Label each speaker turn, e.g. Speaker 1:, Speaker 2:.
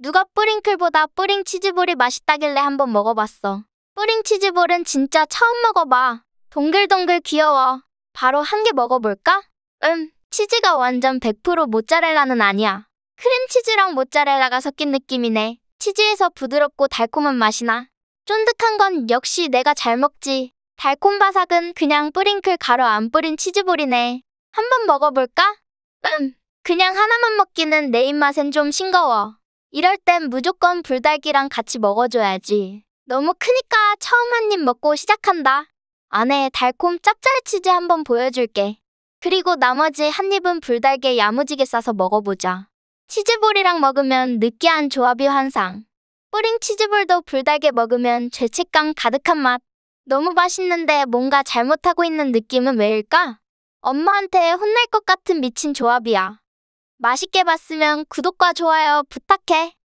Speaker 1: 누가 뿌링클보다 뿌링 치즈볼이 맛있다길래 한번 먹어봤어. 뿌링 치즈볼은 진짜 처음 먹어봐. 동글동글 귀여워. 바로 한 개 먹어볼까? 음, 치즈가 완전 100% 모짜렐라는 아니야. 크림치즈랑 모짜렐라가 섞인 느낌이네. 치즈에서 부드럽고 달콤한 맛이 나. 쫀득한 건 역시 내가 잘 먹지. 달콤 바삭은 그냥 뿌링클 가루 안 뿌린 치즈볼이네. 한번 먹어볼까? 음, 그냥 하나만 먹기는 내 입맛엔 좀 싱거워. 이럴 땐 무조건 불닭이랑 같이 먹어줘야지. 너무 크니까 처음 한 입 먹고 시작한다. 안에 달콤 짭짤치즈 한번 보여줄게. 그리고 나머지 한 입은 불닭에 야무지게 싸서 먹어보자. 치즈볼이랑 먹으면 느끼한 조합이 환상. 뿌링 치즈볼도 불닭에 먹으면 죄책감 가득한 맛. 너무 맛있는데 뭔가 잘못하고 있는 느낌은 왜일까? 엄마한테 혼날 것 같은 미친 조합이야. 맛있게 봤으면 구독과 좋아요 부탁해.